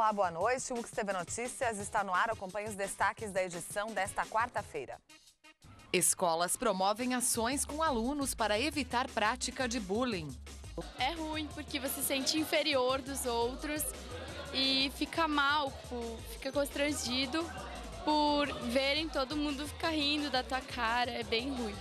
Olá, boa noite. O UX TV Notícias está no ar. Acompanhe os destaques da edição desta quarta-feira. Escolas promovem ações com alunos para evitar prática de bullying. É ruim porque você se sente inferior dos outros e fica mal, fica constrangido por verem todo mundo ficar rindo da tua cara. É bem ruim.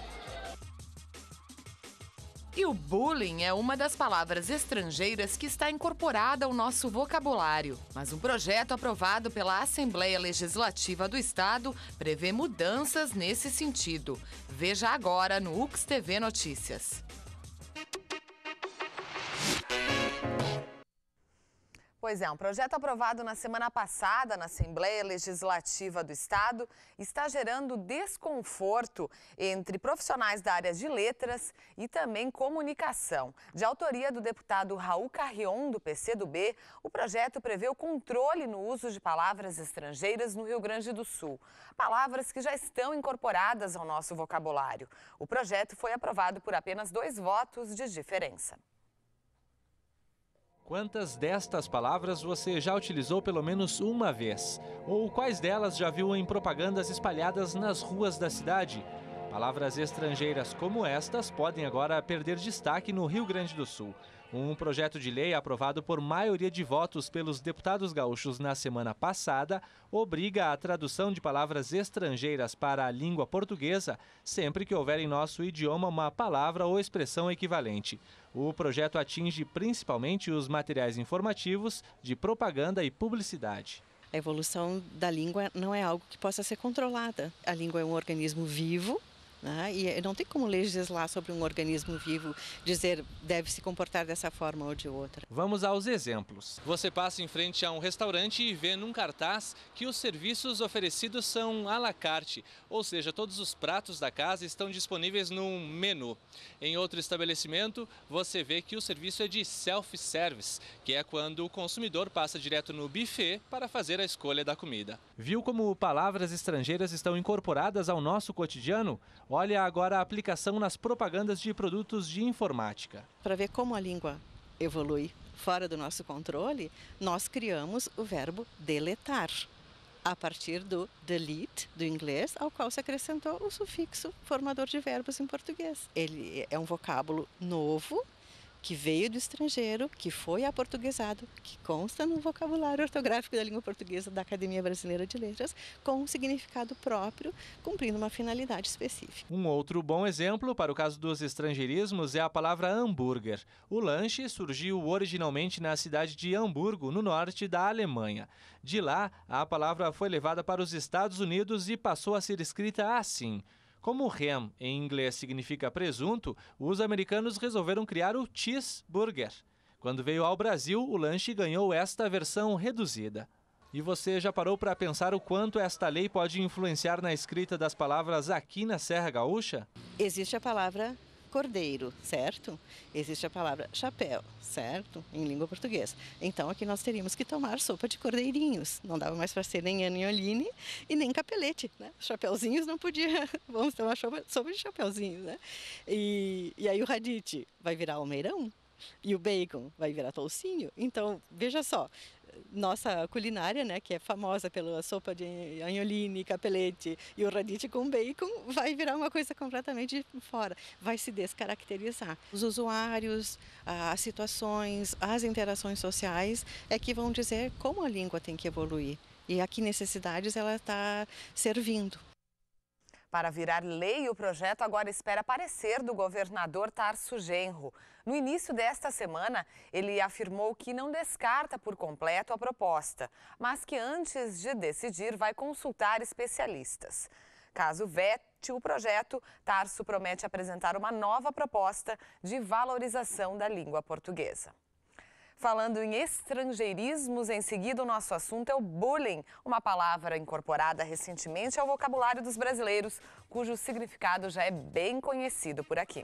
E o bullying é uma das palavras estrangeiras que está incorporada ao nosso vocabulário. Mas um projeto aprovado pela Assembleia Legislativa do Estado prevê mudanças nesse sentido. Veja agora no UX TV Notícias. Pois é, um projeto aprovado na semana passada na Assembleia Legislativa do Estado está gerando desconforto entre profissionais da área de letras e também comunicação. De autoria do deputado Raul Carrion, do PCdoB, o projeto prevê o controle no uso de palavras estrangeiras no Rio Grande do Sul, palavras que já estão incorporadas ao nosso vocabulário. O projeto foi aprovado por apenas dois votos de diferença. Quantas destas palavras você já utilizou pelo menos uma vez? Ou quais delas já viu em propagandas espalhadas nas ruas da cidade? Palavras estrangeiras como estas podem agora perder destaque no Rio Grande do Sul. Um projeto de lei aprovado por maioria de votos pelos deputados gaúchos na semana passada obriga a tradução de palavras estrangeiras para a língua portuguesa sempre que houver em nosso idioma uma palavra ou expressão equivalente. O projeto atinge principalmente os materiais informativos, de propaganda e publicidade. A evolução da língua não é algo que possa ser controlada. A língua é um organismo vivo né? E eh, não tem como legislar sobre um organismo vivo, dizer deve se comportar dessa forma ou de outra. Vamos aos exemplos. Você passa em frente a um restaurante e vê num cartaz que os serviços oferecidos são à la carte, ou seja, todos os pratos da casa estão disponíveis num menu. Em outro estabelecimento, você vê que o serviço é de self-service, que é quando o consumidor passa direto no buffet para fazer a escolha da comida. Viu como palavras estrangeiras estão incorporadas ao nosso cotidiano? olha agora a aplicação nas propagandas de produtos de informática. Para ver como a língua evolui fora do nosso controle, nós criamos o verbo deletar a partir do delete do inglês, ao qual se acrescentou o sufixo formador de verbos em português. Ele é um vocábulo novo que veio do estrangeiro, que foi aportuguesado, que consta no vocabulário ortográfico da língua portuguesa da Academia Brasileira de Letras, com um significado próprio, cumprindo uma finalidade específica. Um outro bom exemplo para o caso dos estrangeirismos é a palavra hambúrguer. O lanche surgiu originalmente na cidade de Hamburgo, no norte da Alemanha. De lá, a palavra foi levada para os Estados Unidos e passou a ser escrita assim. Como ham em inglês significa presunto, os americanos resolveram criar o cheeseburger. Quando veio ao Brasil, o lanche ganhou esta versão reduzida. E você já parou para pensar o quanto esta lei pode influenciar na escrita das palavras aqui na Serra Gaúcha? Existe a palavra cordeiro, certo? Existe a palavra chapéu, certo? Em língua portuguesa. Então aqui nós teríamos que tomar sopa de cordeirinhos. Não dava mais para ser nem anioline e nem capelete, né? Chapeuzinhos não podia. Vamos tomar sopa de chapeuzinhos, né? E, e aí o radite vai virar almeirão? e o bacon vai virar toucinho. Então, veja só, nossa culinária, né, que é famosa pela sopa de anholine, capelete e o radite com bacon, vai virar uma coisa completamente fora, vai se descaracterizar. Os usuários, as situações, as interações sociais é que vão dizer como a língua tem que evoluir e a que necessidades ela está servindo. Para virar lei, o projeto agora espera parecer do governador Tarso Genro. No início desta semana, ele afirmou que não descarta por completo a proposta, mas que antes de decidir vai consultar especialistas. Caso vete o projeto, Tarso promete apresentar uma nova proposta de valorização da língua portuguesa. Falando em estrangeirismos, em seguida o nosso assunto é o bullying, uma palavra incorporada recentemente ao vocabulário dos brasileiros, cujo significado já é bem conhecido por aqui.